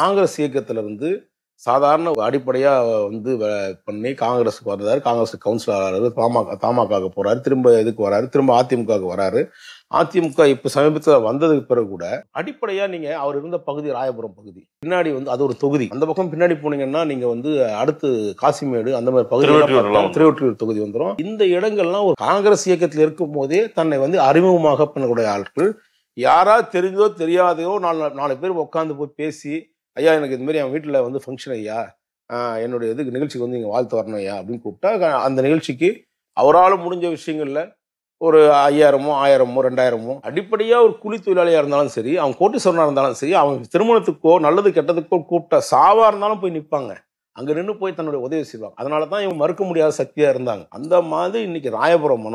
காங்கிரஸ் இயக்கத்தில் வந்து சாதாரண அடிப்படையாக வந்து பண்ணி காங்கிரஸுக்கு வர்றாரு காங்கிரஸ் கவுன்சிலர் ஆகிறாரு பாமக தமாகாவுக்கு போகிறாரு திரும்ப இதுக்கு வராரு திரும்ப அதிமுகவுக்கு வராரு அதிமுக இப்போ சமீபத்தில் வந்ததுக்கு பிறகு கூட அடிப்படையாக நீங்கள் அவர் இருந்த பகுதி ராயபுரம் பகுதி பின்னாடி வந்து அது ஒரு தொகுதி அந்த பக்கம் பின்னாடி போனீங்கன்னா நீங்கள் வந்து அடுத்து காசிமேடு அந்த மாதிரி பகுதி திருவொற்றியூர் தொகுதி வந்துடும் இந்த இடங்கள்லாம் ஒரு காங்கிரஸ் இயக்கத்தில் இருக்கும் போதே தன்னை வந்து அறிமுகமாக பண்ணக்கூடிய ஆட்கள் யாரா தெரிஞ்சோ தெரியாதையோ நாலு நாலு பேர் உட்காந்து போய் பேசி ஐயா எனக்கு இதுமாரி என் வீட்டில் வந்து ஃபங்க்ஷன் ஐயா என்னுடைய இதுக்கு நிகழ்ச்சிக்கு வந்து இங்கே வாழ்த்து வரணும் ஐயா அப்படின்னு கூப்பிட்டா அந்த நிகழ்ச்சிக்கு அவரால் முடிஞ்ச விஷயங்களில் ஒரு ஐயாயிரமோ ஆயிரமோ ரெண்டாயிரமோ அடிப்படையாக ஒரு குழி தொழிலாளியாக இருந்தாலும் சரி அவன் சொன்னா இருந்தாலும் சரி அவன் திருமணத்துக்கோ நல்லது கெட்டதுக்கோ கூப்பிட்டா சாவாக இருந்தாலும் போய் நிற்பாங்க அங்கே நின்று போய் தன்னுடைய உதவி செய்வாங்க அதனால தான் இவன் மறுக்க முடியாத சக்தியாக இருந்தாங்க அந்த மாதிரி இன்னைக்கு ராயபுரம் மனம்